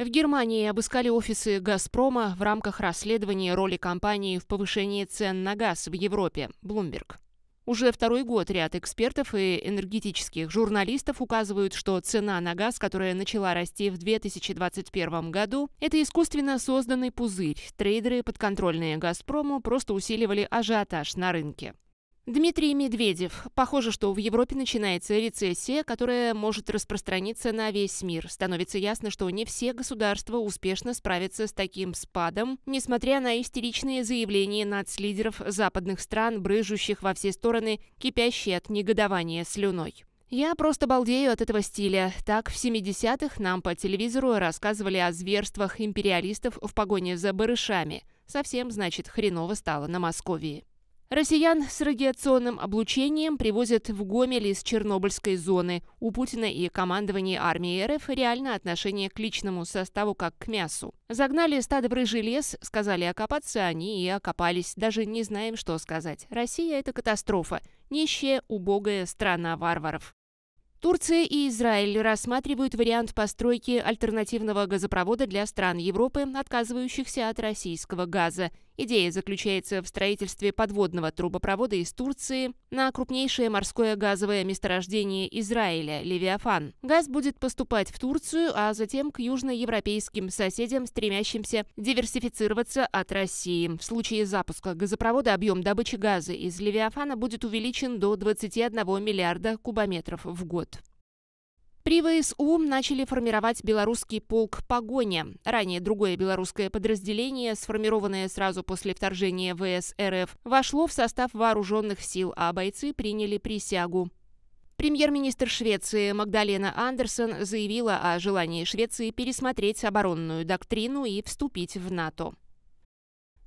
В Германии обыскали офисы «Газпрома» в рамках расследования роли компании в повышении цен на газ в Европе. Bloomberg. Уже второй год ряд экспертов и энергетических журналистов указывают, что цена на газ, которая начала расти в 2021 году, это искусственно созданный пузырь. Трейдеры, подконтрольные «Газпрому», просто усиливали ажиотаж на рынке. Дмитрий Медведев. Похоже, что в Европе начинается рецессия, которая может распространиться на весь мир. Становится ясно, что не все государства успешно справятся с таким спадом, несмотря на истеричные заявления нацлидеров западных стран, брыжущих во все стороны, кипящие от негодования слюной. Я просто балдею от этого стиля. Так, в 70-х нам по телевизору рассказывали о зверствах империалистов в погоне за барышами. Совсем, значит, хреново стало на Московии. Россиян с радиационным облучением привозят в Гомель из Чернобыльской зоны. У Путина и командования армии РФ реально отношение к личному составу как к мясу. Загнали стадо в рыжий лес, сказали окопаться, они и окопались. Даже не знаем, что сказать. Россия – это катастрофа. Нищая, убогая страна варваров. Турция и Израиль рассматривают вариант постройки альтернативного газопровода для стран Европы, отказывающихся от российского газа. Идея заключается в строительстве подводного трубопровода из Турции на крупнейшее морское газовое месторождение Израиля – Левиафан. Газ будет поступать в Турцию, а затем к южноевропейским соседям, стремящимся диверсифицироваться от России. В случае запуска газопровода объем добычи газа из Левиафана будет увеличен до 21 миллиарда кубометров в год. При ВСУ начали формировать белорусский полк «Погоня». Ранее другое белорусское подразделение, сформированное сразу после вторжения ВСРФ, вошло в состав вооруженных сил, а бойцы приняли присягу. Премьер-министр Швеции Магдалена Андерсон заявила о желании Швеции пересмотреть оборонную доктрину и вступить в НАТО.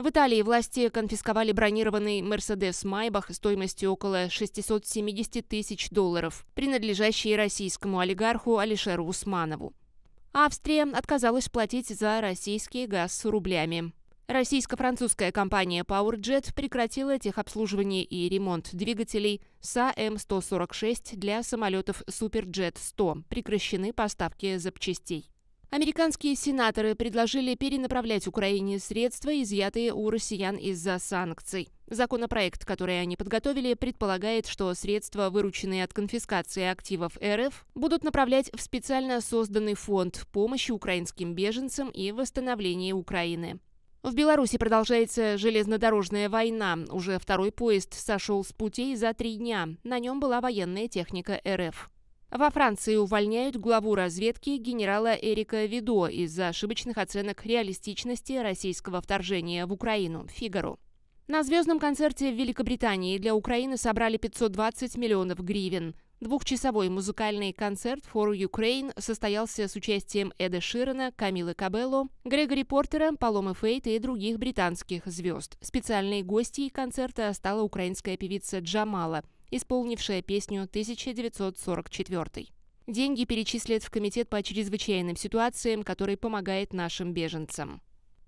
В Италии власти конфисковали бронированный Mercedes Майбах стоимостью около 670 тысяч долларов, принадлежащий российскому олигарху Алишеру Усманову. Австрия отказалась платить за российский газ рублями. Российско-французская компания PowerJet прекратила техобслуживание и ремонт двигателей САМ-146 эм для самолетов Superjet-100. Прекращены поставки запчастей. Американские сенаторы предложили перенаправлять Украине средства, изъятые у россиян из-за санкций. Законопроект, который они подготовили, предполагает, что средства, вырученные от конфискации активов РФ, будут направлять в специально созданный фонд помощи украинским беженцам и восстановления Украины. В Беларуси продолжается железнодорожная война. Уже второй поезд сошел с путей за три дня. На нем была военная техника РФ. Во Франции увольняют главу разведки генерала Эрика Видо из-за ошибочных оценок реалистичности российского вторжения в Украину. Фигаро. На звездном концерте в Великобритании для Украины собрали 520 миллионов гривен. Двухчасовой музыкальный концерт For Ukraine состоялся с участием Эда Ширена, Камилы Кабелло, Грегори Портера, Паломы Фейт и других британских звезд. Специальной гостьей концерта стала украинская певица Джамала – исполнившая песню 1944. Деньги перечислят в Комитет по чрезвычайным ситуациям, который помогает нашим беженцам.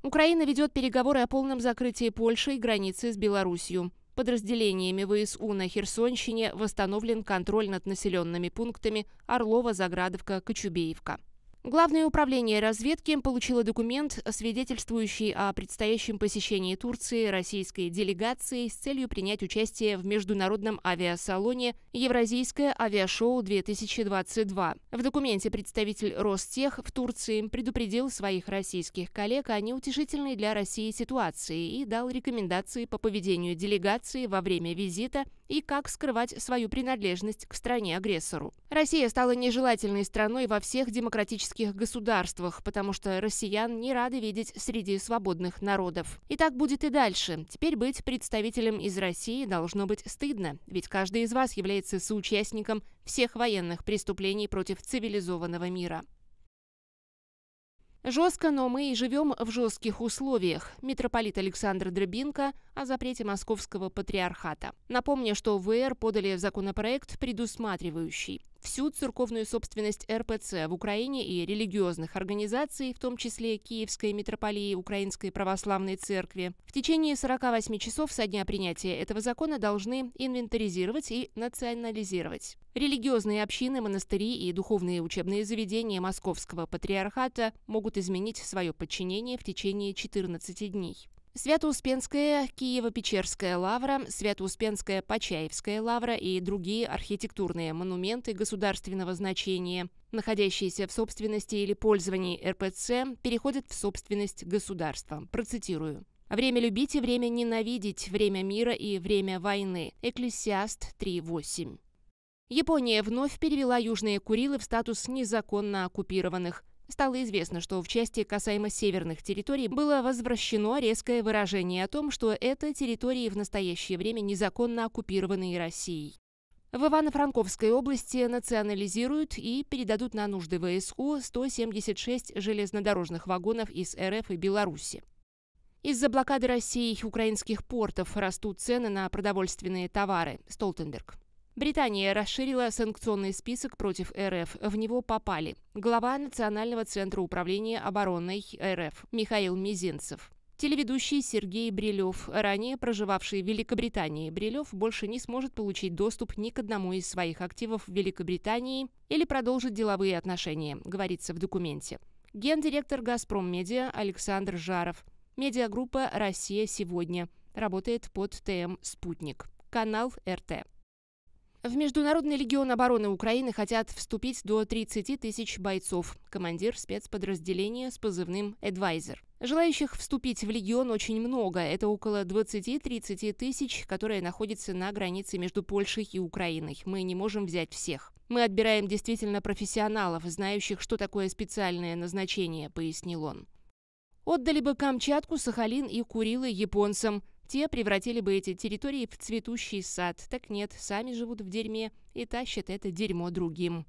Украина ведет переговоры о полном закрытии Польши и границы с Беларусью. Подразделениями ВСУ на Херсонщине восстановлен контроль над населенными пунктами Орлова, Заградовка, Кочубеевка. Главное управление разведки получило документ, свидетельствующий о предстоящем посещении Турции российской делегации с целью принять участие в международном авиасалоне «Евразийское авиашоу-2022». В документе представитель Ростех в Турции предупредил своих российских коллег о неутешительной для России ситуации и дал рекомендации по поведению делегации во время визита и как скрывать свою принадлежность к стране-агрессору. Россия стала нежелательной страной во всех демократических космических государствах, потому что россиян не рады видеть среди свободных народов. И так будет и дальше. Теперь быть представителем из России должно быть стыдно, ведь каждый из вас является соучастником всех военных преступлений против цивилизованного мира. Жестко, но мы и живем в жестких условиях. Митрополит Александр Дробинко о запрете московского патриархата. Напомню, что в ВР подали законопроект, предусматривающий всю церковную собственность РПЦ в Украине и религиозных организаций, в том числе Киевской митрополии Украинской Православной Церкви. В течение 48 часов со дня принятия этого закона должны инвентаризировать и национализировать. Религиозные общины, монастыри и духовные учебные заведения Московского патриархата могут изменить свое подчинение в течение 14 дней. Свято-Успенская, Киево-Печерская лавра, Свято-Успенская, Почаевская лавра и другие архитектурные монументы государственного значения, находящиеся в собственности или пользовании РПЦ, переходят в собственность государства. Процитирую. Время любить и время ненавидеть, время мира и время войны. Экклесиаст 3.8. Япония вновь перевела Южные Курилы в статус незаконно оккупированных стало известно, что в части касаемо северных территорий было возвращено резкое выражение о том, что это территории в настоящее время незаконно оккупированные Россией. В Ивано-Франковской области национализируют и передадут на нужды ВСУ 176 железнодорожных вагонов из РФ и Беларуси. Из-за блокады России украинских портов растут цены на продовольственные товары. Столтенберг. Британия расширила санкционный список против РФ. В него попали глава Национального центра управления обороной РФ Михаил Мизинцев. Телеведущий Сергей Брилев, ранее проживавший в Великобритании, Брилев больше не сможет получить доступ ни к одному из своих активов в Великобритании или продолжить деловые отношения, говорится в документе. Гендиректор «Газпром Медиа» Александр Жаров. Медиагруппа «Россия сегодня» работает под ТМ «Спутник». Канал РТ. В Международный легион обороны Украины хотят вступить до 30 тысяч бойцов. Командир спецподразделения с позывным «Эдвайзер». Желающих вступить в легион очень много. Это около 20-30 тысяч, которые находятся на границе между Польшей и Украиной. Мы не можем взять всех. Мы отбираем действительно профессионалов, знающих, что такое специальное назначение, пояснил он. Отдали бы Камчатку, Сахалин и Курилы японцам. Те превратили бы эти территории в цветущий сад. Так нет, сами живут в дерьме и тащат это дерьмо другим.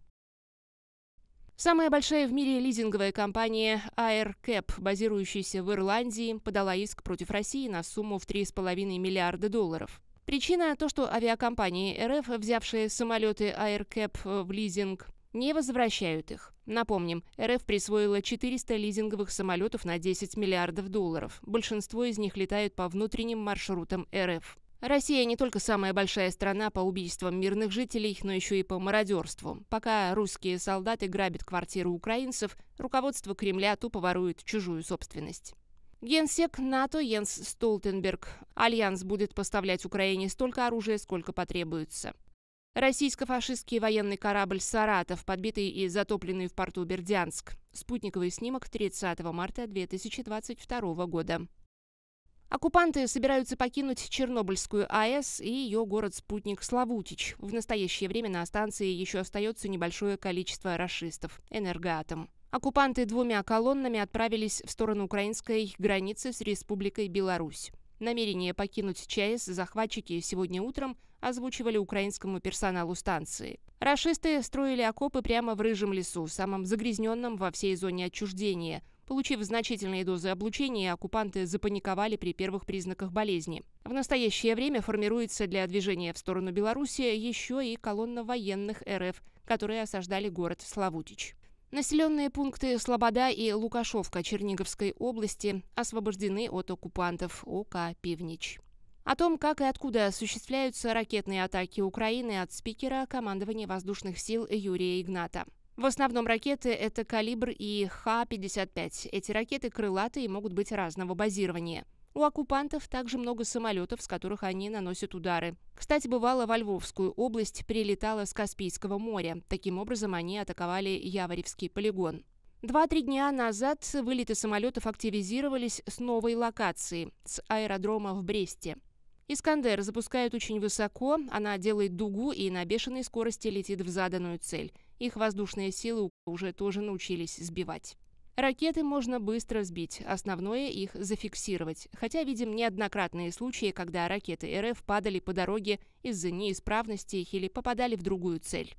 Самая большая в мире лизинговая компания AirCap, базирующаяся в Ирландии, подала иск против России на сумму в 3,5 миллиарда долларов. Причина – то, что авиакомпании РФ, взявшие самолеты AirCap э, в лизинг, не возвращают их. Напомним, РФ присвоила 400 лизинговых самолетов на 10 миллиардов долларов. Большинство из них летают по внутренним маршрутам РФ. Россия не только самая большая страна по убийствам мирных жителей, но еще и по мародерству. Пока русские солдаты грабят квартиры украинцев, руководство Кремля тупо ворует чужую собственность. Генсек НАТО Йенс Столтенберг. Альянс будет поставлять Украине столько оружия, сколько потребуется. Российско-фашистский военный корабль «Саратов», подбитый и затопленный в порту Бердянск. Спутниковый снимок 30 марта 2022 года. Оккупанты собираются покинуть Чернобыльскую АЭС и ее город-спутник Славутич. В настоящее время на станции еще остается небольшое количество расистов – энергоатом. Оккупанты двумя колоннами отправились в сторону украинской границы с Республикой Беларусь. Намерение покинуть ЧАЭС захватчики сегодня утром озвучивали украинскому персоналу станции. Рашисты строили окопы прямо в Рыжем лесу, самом загрязненном во всей зоне отчуждения. Получив значительные дозы облучения, оккупанты запаниковали при первых признаках болезни. В настоящее время формируется для движения в сторону Беларуси еще и колонна военных РФ, которые осаждали город Славутич. Населенные пункты Слобода и Лукашовка Черниговской области освобождены от оккупантов ОК «Пивнич». О том, как и откуда осуществляются ракетные атаки Украины от спикера командования воздушных сил Юрия Игната. В основном ракеты – это «Калибр» и Х-55. Эти ракеты крылатые и могут быть разного базирования – у оккупантов также много самолетов, с которых они наносят удары. Кстати, бывало, во Львовскую область прилетала с Каспийского моря. Таким образом, они атаковали Яворевский полигон. Два-три дня назад вылеты самолетов активизировались с новой локации – с аэродрома в Бресте. «Искандер» запускают очень высоко, она делает дугу и на бешеной скорости летит в заданную цель. Их воздушные силы уже тоже научились сбивать. Ракеты можно быстро сбить, основное их зафиксировать, хотя видим неоднократные случаи, когда ракеты РФ падали по дороге из-за неисправности или попадали в другую цель.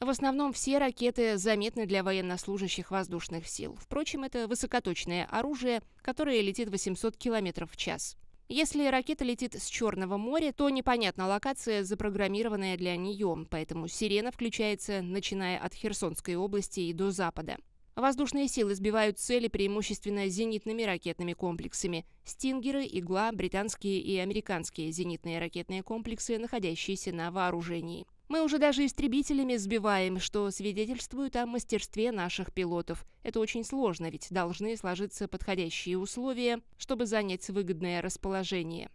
В основном все ракеты заметны для военнослужащих воздушных сил. Впрочем, это высокоточное оружие, которое летит 800 км в час. Если ракета летит с Черного моря, то непонятна локация, запрограммированная для нее, поэтому сирена включается, начиная от Херсонской области и до Запада. Воздушные силы сбивают цели преимущественно зенитными ракетными комплексами. «Стингеры», «Игла», британские и американские зенитные ракетные комплексы, находящиеся на вооружении. Мы уже даже истребителями сбиваем, что свидетельствует о мастерстве наших пилотов. Это очень сложно, ведь должны сложиться подходящие условия, чтобы занять выгодное расположение.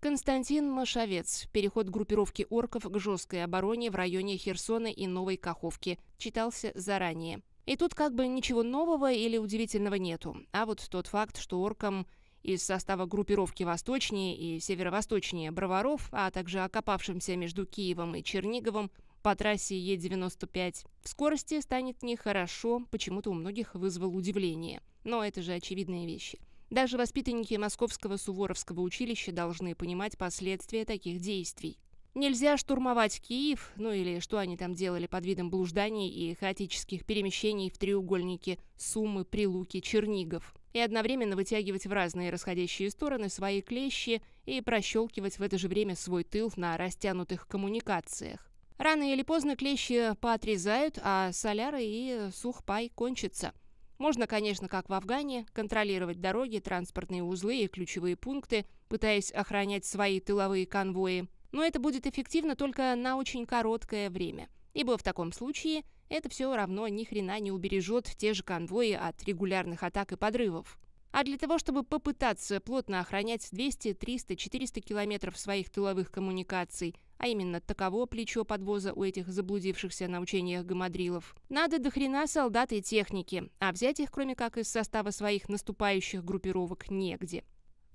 Константин Машавец. Переход группировки орков к жесткой обороне в районе Херсона и Новой Каховки. Читался заранее. И тут как бы ничего нового или удивительного нету. А вот тот факт, что оркам из состава группировки «Восточнее» и «Северо-восточнее» Броваров, а также окопавшимся между Киевом и Черниговым по трассе Е-95, в скорости станет нехорошо, почему-то у многих вызвал удивление. Но это же очевидные вещи. Даже воспитанники Московского Суворовского училища должны понимать последствия таких действий. Нельзя штурмовать Киев, ну или что они там делали под видом блужданий и хаотических перемещений в треугольнике Сумы, Прилуки, Чернигов, и одновременно вытягивать в разные расходящие стороны свои клещи и прощелкивать в это же время свой тыл на растянутых коммуникациях. Рано или поздно клещи поотрезают, а соляры и сухпай кончатся. Можно, конечно, как в Афгане, контролировать дороги, транспортные узлы и ключевые пункты, пытаясь охранять свои тыловые конвои – но это будет эффективно только на очень короткое время, ибо в таком случае это все равно ни хрена не убережет те же конвои от регулярных атак и подрывов. А для того, чтобы попытаться плотно охранять 200, 300, 400 километров своих тыловых коммуникаций, а именно таково плечо подвоза у этих заблудившихся на учениях гамадрилов, надо до хрена солдат и техники, а взять их, кроме как из состава своих наступающих группировок, негде.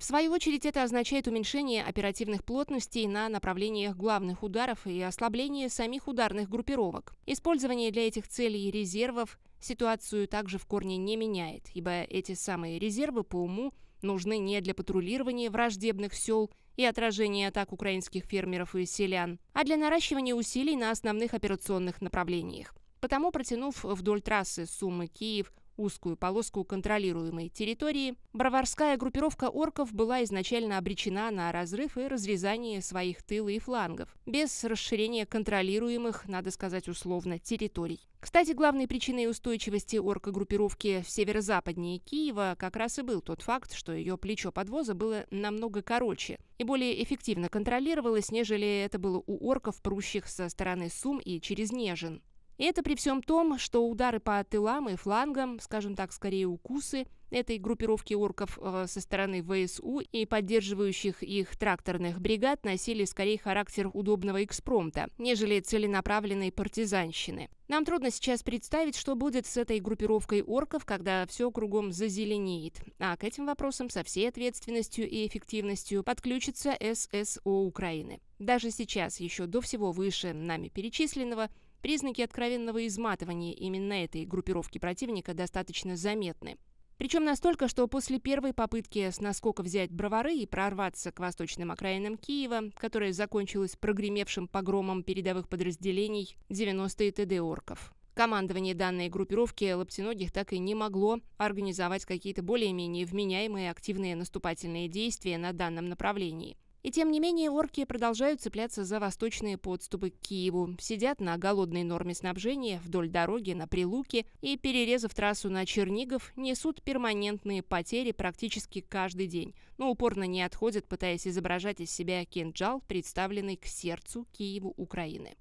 В свою очередь это означает уменьшение оперативных плотностей на направлениях главных ударов и ослабление самих ударных группировок. Использование для этих целей резервов ситуацию также в корне не меняет, ибо эти самые резервы по уму нужны не для патрулирования враждебных сел и отражения атак украинских фермеров и селян, а для наращивания усилий на основных операционных направлениях. Потому, протянув вдоль трассы Сумы-Киев узкую полоску контролируемой территории, броварская группировка орков была изначально обречена на разрыв и разрезание своих тыла и флангов, без расширения контролируемых, надо сказать условно, территорий. Кстати, главной причиной устойчивости орка-группировки в северо-западнее Киева как раз и был тот факт, что ее плечо подвоза было намного короче и более эффективно контролировалось, нежели это было у орков, прущих со стороны Сум и через Нежин. И это при всем том, что удары по тылам и флангам, скажем так, скорее укусы этой группировки орков э, со стороны ВСУ и поддерживающих их тракторных бригад носили скорее характер удобного экспромта, нежели целенаправленной партизанщины. Нам трудно сейчас представить, что будет с этой группировкой орков, когда все кругом зазеленеет. А к этим вопросам со всей ответственностью и эффективностью подключится ССО Украины. Даже сейчас, еще до всего выше нами перечисленного, Признаки откровенного изматывания именно этой группировки противника достаточно заметны. Причем настолько, что после первой попытки с наскока взять бровары и прорваться к восточным окраинам Киева, которая закончилась прогремевшим погромом передовых подразделений 90-е ТД «Орков». Командование данной группировки лаптиногих так и не могло организовать какие-то более-менее вменяемые активные наступательные действия на данном направлении. И тем не менее орки продолжают цепляться за восточные подступы к Киеву, сидят на голодной норме снабжения вдоль дороги на Прилуке и, перерезав трассу на Чернигов, несут перманентные потери практически каждый день, но упорно не отходят, пытаясь изображать из себя кинжал, представленный к сердцу Киеву Украины.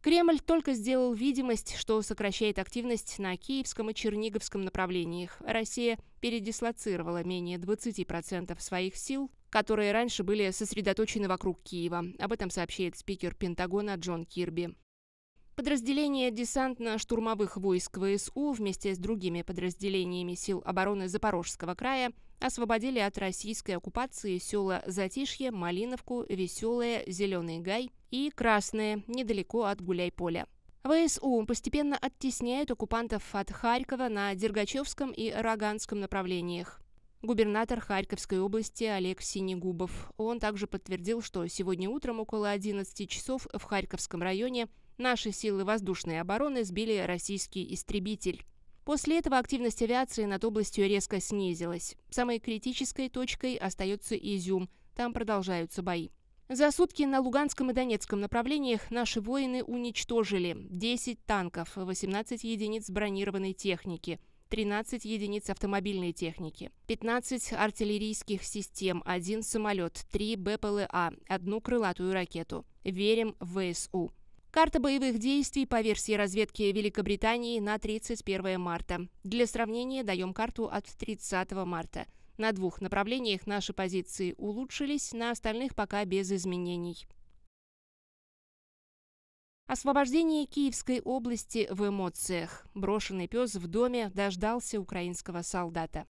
Кремль только сделал видимость, что сокращает активность на киевском и черниговском направлениях. Россия передислоцировала менее 20% своих сил которые раньше были сосредоточены вокруг Киева. Об этом сообщает спикер Пентагона Джон Кирби. Подразделение десантно-штурмовых войск ВСУ вместе с другими подразделениями сил обороны Запорожского края освободили от российской оккупации села Затишье, Малиновку, Веселое, Зеленый Гай и Красное, недалеко от Гуляйполя. ВСУ постепенно оттесняет оккупантов от Харькова на Дергачевском и Роганском направлениях губернатор Харьковской области Олег Синегубов. Он также подтвердил, что сегодня утром около 11 часов в Харьковском районе наши силы воздушной обороны сбили российский истребитель. После этого активность авиации над областью резко снизилась. Самой критической точкой остается Изюм. Там продолжаются бои. За сутки на Луганском и Донецком направлениях наши воины уничтожили 10 танков, 18 единиц бронированной техники – 13 единиц автомобильной техники, 15 артиллерийских систем, 1 самолет, 3 БПЛА, одну крылатую ракету. Верим в ВСУ. Карта боевых действий по версии разведки Великобритании на 31 марта. Для сравнения даем карту от 30 марта. На двух направлениях наши позиции улучшились, на остальных пока без изменений. Освобождение Киевской области в эмоциях. Брошенный пес в доме дождался украинского солдата.